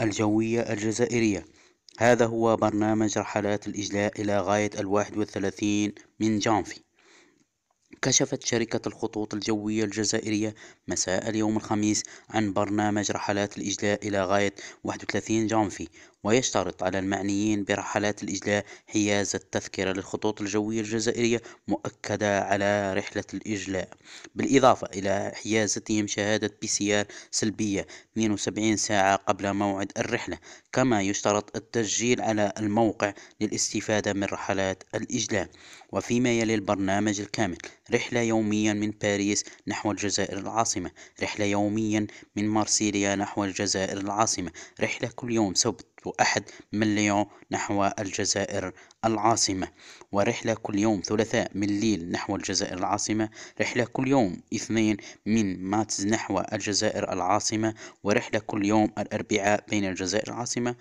الجوية الجزائرية هذا هو برنامج رحلات الإجلاء إلى غاية الواحد والثلاثين من جانفي كشفت شركة الخطوط الجوية الجزائرية مساء اليوم الخميس عن برنامج رحلات الإجلاء إلى غاية 31 جانفي ويشترط على المعنيين برحلات الإجلاء حيازة تذكرة للخطوط الجوية الجزائرية مؤكدة على رحلة الإجلاء بالإضافة إلى حيازتهم شهادة بي سي آر سلبية 72 ساعة قبل موعد الرحلة كما يشترط التسجيل على الموقع للاستفادة من رحلات الإجلاء وفيما يلي البرنامج الكامل رحلة يوميا من باريس نحو الجزائر العاصمة رحلة يوميا من مارسيليا نحو الجزائر العاصمة رحلة كل يوم سبت واحد من ليون نحو الجزائر العاصمة ورحلة كل يوم ثلاثاء من ليل نحو الجزائر العاصمة رحلة كل يوم اثنين من ماتز نحو الجزائر العاصمة ورحلة كل يوم الأربعاء بين الجزائر العاصمة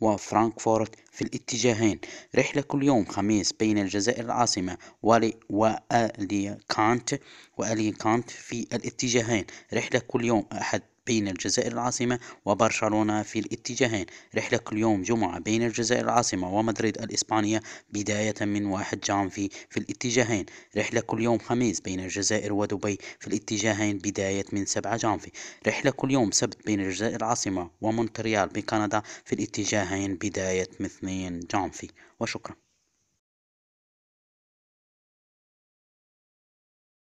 وفرانكفورت في الاتجاهين رحلة كل يوم خميس بين الجزائر العاصمة كانت وألي كانت في الاتجاهين رحلة كل يوم أحد بين الجزائر العاصمة وبرشلونة في الاتجاهين رحلة كل يوم جمعة بين الجزائر العاصمة ومدريد الإسبانية بداية من واحد جانفي في الاتجاهين رحلة كل يوم خميس بين الجزائر ودبي في الاتجاهين بداية من سبعة جانفي رحلة كل يوم سبت بين الجزائر العاصمة ومونتريال بكندا في الاتجاهين بداية من اثنين جانفي وشكرا